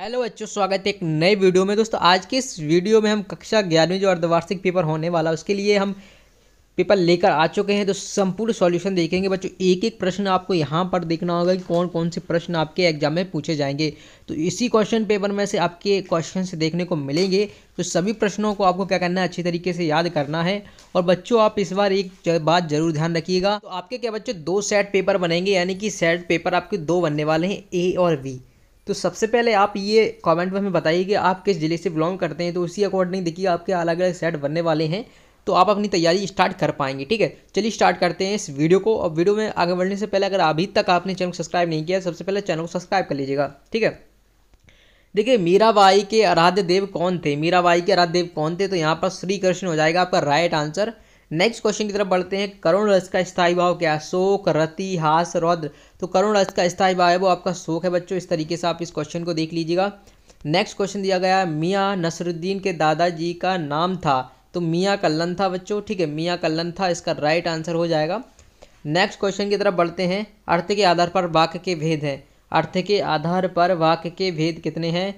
hello बच्चों स्वागत है एक नए वीडियो में दोस्तों आज के इस वीडियो में हम कक्षा ग्यारहवीं जो अर्धवार्षिक पेपर होने वाला है उसके लिए हम पेपर लेकर आ चुके हैं तो संपूर्ण सॉल्यूशन देखेंगे बच्चों एक एक प्रश्न आपको यहाँ पर देखना होगा कि कौन कौन से प्रश्न आपके एग्जाम में पूछे जाएंगे तो इसी क्वेश्चन पेपर में से आपके क्वेश्चन से देखने को मिलेंगे तो सभी प्रश्नों को आपको क्या करना है अच्छी तरीके से याद करना है और बच्चों आप इस बार एक बात जरूर ध्यान रखिएगा तो आपके क्या बच्चों दो सेट पेपर बनेंगे यानी कि सेट पेपर आपके दो बनने वाले हैं ए और बी तो सबसे पहले आप ये कमेंट में हमें बताइए कि आप किस ज़िले से बिलोंग करते हैं तो उसी अकॉर्डिंग देखिए आपके अलग अलग सेट बनने वाले हैं तो आप अपनी तैयारी स्टार्ट कर पाएंगे ठीक है चलिए स्टार्ट करते हैं इस वीडियो को और वीडियो में आगे बढ़ने से पहले अगर अभी तक आपने चैनल को सब्सक्राइब नहीं किया सबसे पहले चैनल को सब्सक्राइब कर लीजिएगा ठीक है देखिए मीराबाई के आराध्य देव कौन थे मीराबाई के आराध्य देव कौन थे तो यहाँ पर श्री कृष्ण हो जाएगा आपका राइट आंसर नेक्स्ट क्वेश्चन की तरफ बढ़ते हैं करुण रस का स्थायी भाव क्या है शोक रति हास रौद्र तो करुण रस का स्थायी भाव है वो आपका शोक है बच्चों इस तरीके से आप इस क्वेश्चन को देख लीजिएगा नेक्स्ट क्वेश्चन दिया गया मियाँ नसरुद्दीन के दादाजी का नाम था तो मियाँ कल्लन था बच्चों ठीक है मियाँ कल्लन था इसका राइट आंसर हो जाएगा नेक्स्ट क्वेश्चन की तरफ बढ़ते हैं अर्थ के आधार पर वाक्य के भेद हैं अर्थ के आधार पर वाक्य के भेद कितने हैं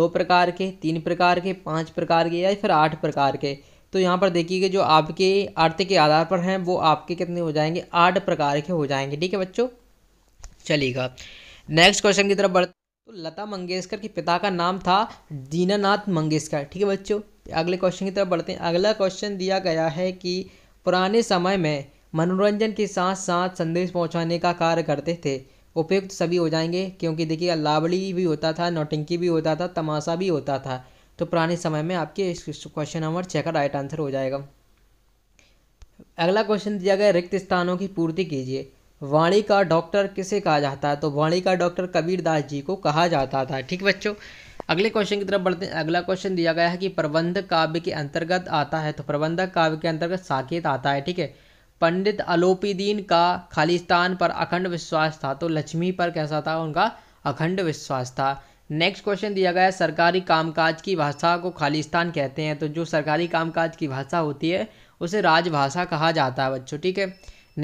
दो प्रकार के तीन प्रकार के पाँच प्रकार के या फिर आठ प्रकार के तो यहाँ पर देखिएगा जो आपके आर्थिक के आधार पर हैं वो आपके कितने हो जाएंगे आठ प्रकार के हो जाएंगे ठीक है बच्चों चलिएगा नेक्स्ट क्वेश्चन की तरफ बढ़ते तो लता मंगेशकर के पिता का नाम था दीनानाथ मंगेशकर ठीक है बच्चों अगले क्वेश्चन की तरफ बढ़ते हैं अगला क्वेश्चन दिया गया है कि पुराने समय में मनोरंजन के साथ साथ संदेश पहुँचाने का कार्य करते थे उपयुक्त सभी हो जाएंगे क्योंकि देखिएगा लावड़ी भी होता था नौटिंकी भी होता था तमाशा भी होता था तो पुराने समय में आपके इस क्वेश्चन नंबर छः का राइट आंसर हो जाएगा अगला क्वेश्चन दिया गया रिक्त स्थानों की पूर्ति कीजिए वाणी का डॉक्टर किसे कहा जाता है तो वाणी का डॉक्टर कबीर दास जी को कहा जाता था ठीक बच्चों अगले क्वेश्चन की तरफ बढ़ते हैं अगला क्वेश्चन दिया गया है कि प्रबंध काव्य के अंतर्गत आता है तो प्रबंधक काव्य के अंतर्गत साकेत आता है ठीक है पंडित अलोपीदीन का खालिस्तान पर अखंड विश्वास था तो लक्ष्मी पर कैसा था उनका अखंड विश्वास था नेक्स्ट क्वेश्चन दिया गया है सरकारी कामकाज की भाषा को खालिस्तान कहते हैं तो जो सरकारी कामकाज की भाषा होती है उसे राजभाषा कहा जाता है बच्चों ठीक है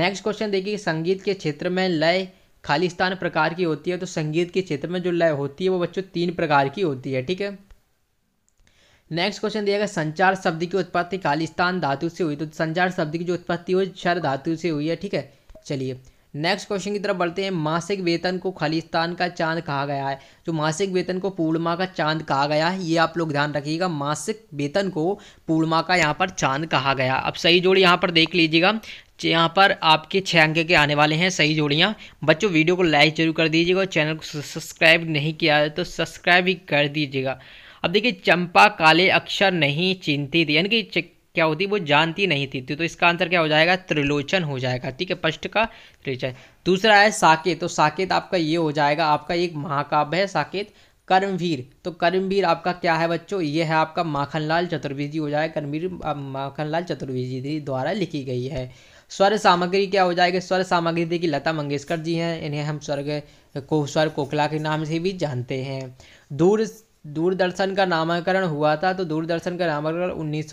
नेक्स्ट क्वेश्चन देखिए संगीत के क्षेत्र में लय खालिस्तान प्रकार की होती है तो संगीत के क्षेत्र में जो लय होती है वो बच्चों तीन प्रकार की होती है ठीक है नेक्स्ट क्वेश्चन दिया गया संचार शब्द की उत्पत्ति खालिस्तान धातु से हुई तो संचार शब्द की जो उत्पत्ति हुई क्षर धातु से हुई है ठीक है चलिए नेक्स्ट क्वेश्चन की तरफ बढ़ते हैं मासिक वेतन को खालिस्तान का चांद कहा गया है जो मासिक वेतन को पूर्णिमा का चांद कहा गया है ये आप लोग ध्यान रखिएगा मासिक वेतन को पूर्णिमा का यहाँ पर चांद कहा गया अब सही जोड़ी यहाँ पर देख लीजिएगा यहाँ पर आपके छः अंक के आने वाले हैं सही जोड़ियाँ बच्चों वीडियो को लाइक जरूर कर दीजिएगा और चैनल को सब्सक्राइब नहीं किया है तो सब्सक्राइब ही कर दीजिएगा अब देखिए चंपा काले अक्षर नहीं चिंतित यानी कि क्या होती वो जानती नहीं थी तो, तो इसका आंसर क्या हो जाएगा त्रिलोचन हो जाएगा ठीक है पष्ट का त्रिलोचन दूसरा है साकेत तो साकेत आपका ये हो जाएगा आपका एक महाकाव्य है साकेत कर्मवीर तो कर्मवीर आपका क्या है बच्चों ये है आपका माखनलाल चतुर्वेदी हो जाएगा कर्मवीर माखनलाल चतुर्वेदी द्वारा लिखी गई है स्वर सामग्री क्या हो जाएगी स्वर सामग्री देखिए लता मंगेशकर जी हैं इन्हें हम स्वर्ग को स्वर कोकला के नाम से भी जानते हैं दूर दूरदर्शन का नामांकरण हुआ था तो दूरदर्शन का नामांकरण उन्नीस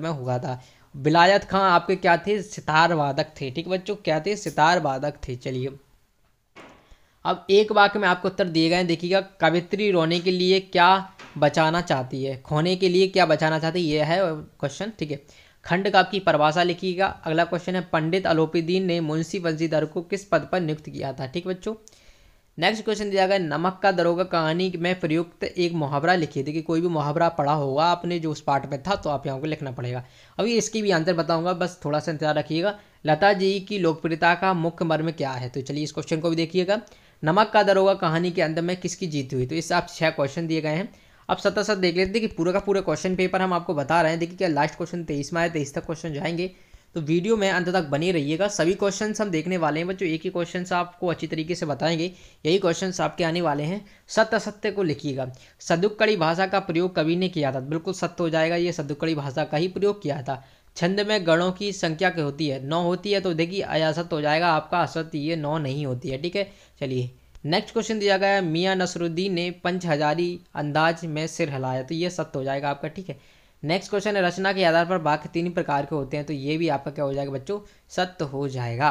में हुआ था बिलायत खां आपके क्या थे सितार वादक थे ठीक बच्चों क्या थे सितार वादक थे चलिए अब एक वाक्य में आपको उत्तर दिए गए देखिएगा कवित्री रोने के लिए क्या बचाना चाहती है खोने के लिए क्या बचाना चाहती है यह है क्वेश्चन ठीक है खंड का आपकी परिभाषा लिखिएगा अगला क्वेश्चन है पंडित अलोपीदीन ने मुंशी वंशीधर को किस पद पर नियुक्त किया था ठीक बच्चों नेक्स्ट क्वेश्चन दिया गया नमक का दरोगा कहानी में प्रयुक्त एक मुहावरा लिखिए देखिए कोई भी मुहावरा पढ़ा होगा आपने जो उस पार्ट में था तो आप यहाँ को लिखना पड़ेगा अभी इसकी भी आंसर बताऊंगा बस थोड़ा सा इंतजार रखिएगा लता जी की लोकप्रियता का मुख्य मर्म क्या है तो चलिए इस क्वेश्चन को भी देखिएगा नमक का दरोगा कहानी के अंत में किसकी जीत हुई तो इससे आप छः क्वेश्चन दिए गए हैं आप सतह सत देख लेते हैं कि पूरा का पूरा क्वेश्चन पेपर हम आपको बता रहे हैं देखिए क्या लास्ट क्वेश्चन तेईस में आए तेईस तक क्वेश्चन जाएंगे तो वीडियो में अंत तक बने रहिएगा सभी क्वेश्चन हम देखने वाले हैं बच्चों एक ही क्वेश्चन आपको अच्छी तरीके से बताएंगे यही क्वेश्चन आपके आने वाले हैं सत्य असत्य को लिखिएगा सदुक्कड़ी भाषा का प्रयोग कवि ने किया था बिल्कुल सत्य हो जाएगा ये सदुक्कड़ी भाषा का ही प्रयोग किया था छंद में गणों की संख्या क्या होती है नौ होती है तो देखिए असत हो जाएगा आपका असत ये नौ नहीं होती है ठीक है चलिए नेक्स्ट क्वेश्चन दिया गया है मियाँ नसरुद्दीन ने पंच हजारी अंदाज में सिर हिलाया तो ये सत्य हो जाएगा आपका ठीक है नेक्स्ट क्वेश्चन है रचना के आधार पर वाक्य तीन प्रकार के होते हैं तो ये भी आपका क्या हो जाएगा बच्चों सत्य हो जाएगा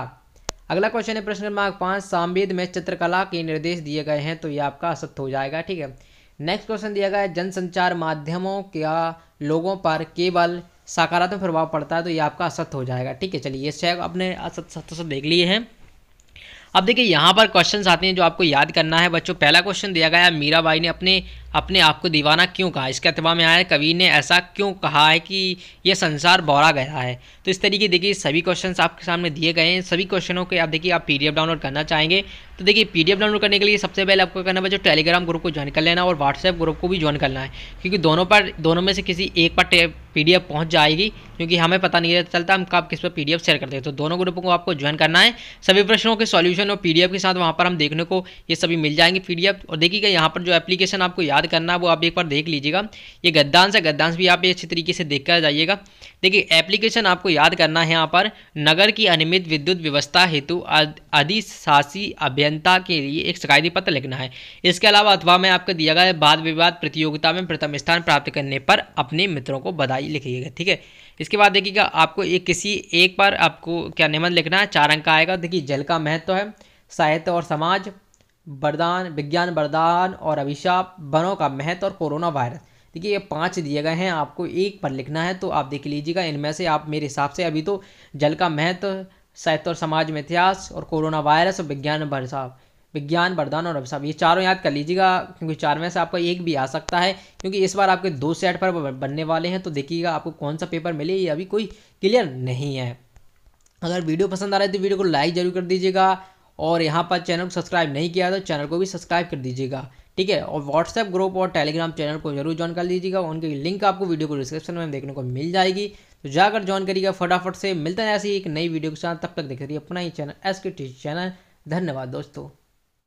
अगला क्वेश्चन है प्रश्न क्रमांक पाँच सांवेद में चित्रकला के निर्देश दिए गए हैं तो ये आपका असत्य हो जाएगा ठीक है नेक्स्ट क्वेश्चन दिया गया है जनसंचार माध्यमों का लोगों पर केवल सकारात्मक प्रभाव पड़ता है तो ये आपका असत्य हो जाएगा ठीक है चलिए ये शायद अपने असत सत्य देख लिए हैं अब देखिए यहाँ पर क्वेश्चन आते हैं जो आपको याद करना है बच्चों पहला क्वेश्चन दिया गया मीरा बाई ने अपने अपने आप को दीवाना क्यों कहा इसके अतवा में आया कवि ने ऐसा क्यों कहा है कि यह संसार बौरा गया है तो इस तरीके देखिए सभी क्वेश्चन आपके सामने दिए गए हैं सभी क्वेश्चनों के आप देखिए आप पी डाउनलोड करना चाहेंगे तो देखिए पी डाउनलोड करने के लिए सबसे पहले आपको करना है जो टेलीग्राम ग्रुप को ज्वाइन कर लेना और व्हाट्सएप ग्रुप को भी ज्वाइन करना है क्योंकि दोनों पर दोनों में से किसी एक पर पी डी पहुँच जाएगी क्योंकि हमें पता नहीं चलता हम कब किस पर पी शेयर करते हैं तो दोनों ग्रुपों को आपको ज्वाइन करना है सभी प्रश्नों के सॉल्यूशन और पी के साथ वहाँ पर हम देखने को ये सभी मिल जाएंगे पी और देखिएगा यहाँ पर जो एप्लीकेशन आपको याद करना है वो आप एक बार देख लीजिएगा ये गद्दांश है गद्दांश भी आप अच्छी तरीके से देख कर जाइएगा देखिए एप्लीकेशन आपको याद करना है यहाँ पर नगर की अनियमित विद्युत व्यवस्था हेतु अधिशासी अभ्य अभियंता के लिए एक शिकायती पत्र लिखना है इसके अलावा अथवा में आपको दिया गया वाद विवाद प्रतियोगिता में प्रथम स्थान प्राप्त करने पर अपने मित्रों को बधाई लिखिएगा ठीक है इसके बाद देखिएगा आपको एक किसी एक बार आपको क्या निबंध लिखना है चार अंक का आएगा देखिए जल का महत्व है साहित्य और समाज वरदान विज्ञान वरदान और अभिशाप वनों का महत्व और कोरोना वायरस देखिए ये पांच दिए गए हैं आपको एक पर लिखना है तो आप देख लीजिएगा इनमें से आप मेरे हिसाब से अभी तो जल का महत्व साहित्य और समाज में इतिहास और कोरोना वायरस और विज्ञान भरसाव विज्ञान वरदान और अभिशाप ये चारों याद कर लीजिएगा क्योंकि चार में से आपका एक भी आ सकता है क्योंकि इस बार आपके दो सेट पर बनने वाले हैं तो देखिएगा आपको कौन सा पेपर मिले ये अभी कोई क्लियर नहीं है अगर वीडियो पसंद आ रहा है तो वीडियो को लाइक जरूर कर दीजिएगा और यहाँ पर चैनल को सब्सक्राइब नहीं किया तो चैनल को भी सब्सक्राइब कर दीजिएगा ठीक है और व्हाट्सएप ग्रुप और टेलीग्राम चैनल को जरूर ज्वाइन कर लीजिएगा उनकी लिंक आपको वीडियो को डिस्क्रिप्शन में देखने को मिल जाएगी तो जाकर ज्वाइन करिएगा फटाफट से मिलते हैं ऐसी एक नई वीडियो के साथ तब तक देखते रहिए अपना ही channel S K T channel धन्यवाद दोस्तों